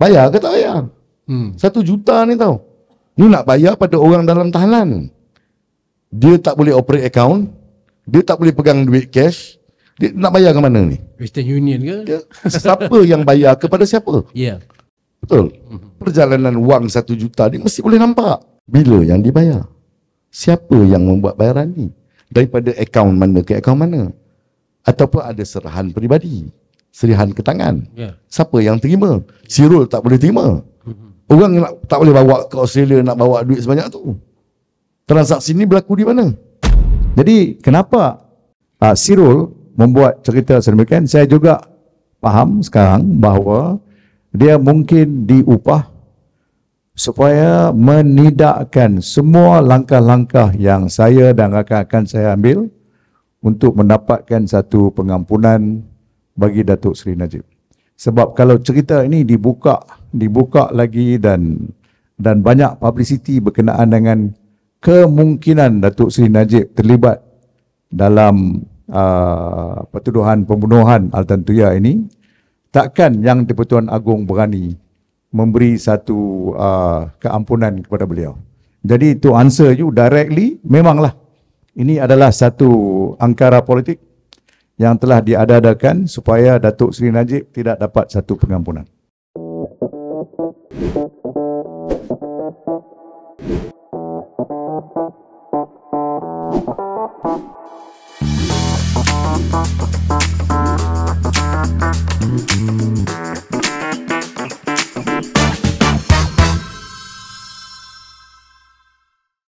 Bayar ke tak bayar? Hmm. Satu juta ni tau. Ni nak bayar pada orang dalam tahanan. Dia tak boleh operate account. Dia tak boleh pegang duit cash. Dia nak bayar ke mana ni? Western Union ke? Dia, siapa yang bayar kepada siapa? Ya. Yeah. Betul. Hmm. Perjalanan wang satu juta ni mesti boleh nampak. Bila yang dibayar? Siapa yang membuat bayaran ni? Daripada akaun mana ke akaun mana? Ataupun ada serahan peribadi? serihan ke tangan. Yeah. Siapa yang terima? Sirul tak boleh terima. Orang nak, tak boleh bawa ke Australia nak bawa duit sebanyak tu. Transaksi ni berlaku di mana? Jadi kenapa uh, ah, Sirul membuat cerita sedemikian? Saya juga faham sekarang bahawa dia mungkin diupah supaya menidakkan semua langkah-langkah yang saya dan rakan-rakan saya ambil untuk mendapatkan satu pengampunan bagi Datuk Seri Najib. Sebab kalau cerita ini dibuka, dibuka lagi dan dan banyak publicity berkenaan dengan kemungkinan Datuk Seri Najib terlibat dalam uh, pertuduhan pembunuhan tantuya ini, takkan yang di-Pertuan Agong berani memberi satu uh, keampunan kepada beliau. Jadi itu answer you directly, memanglah ini adalah satu angkara politik yang telah diadakan supaya Datuk Seri Najib tidak dapat satu pengampunan.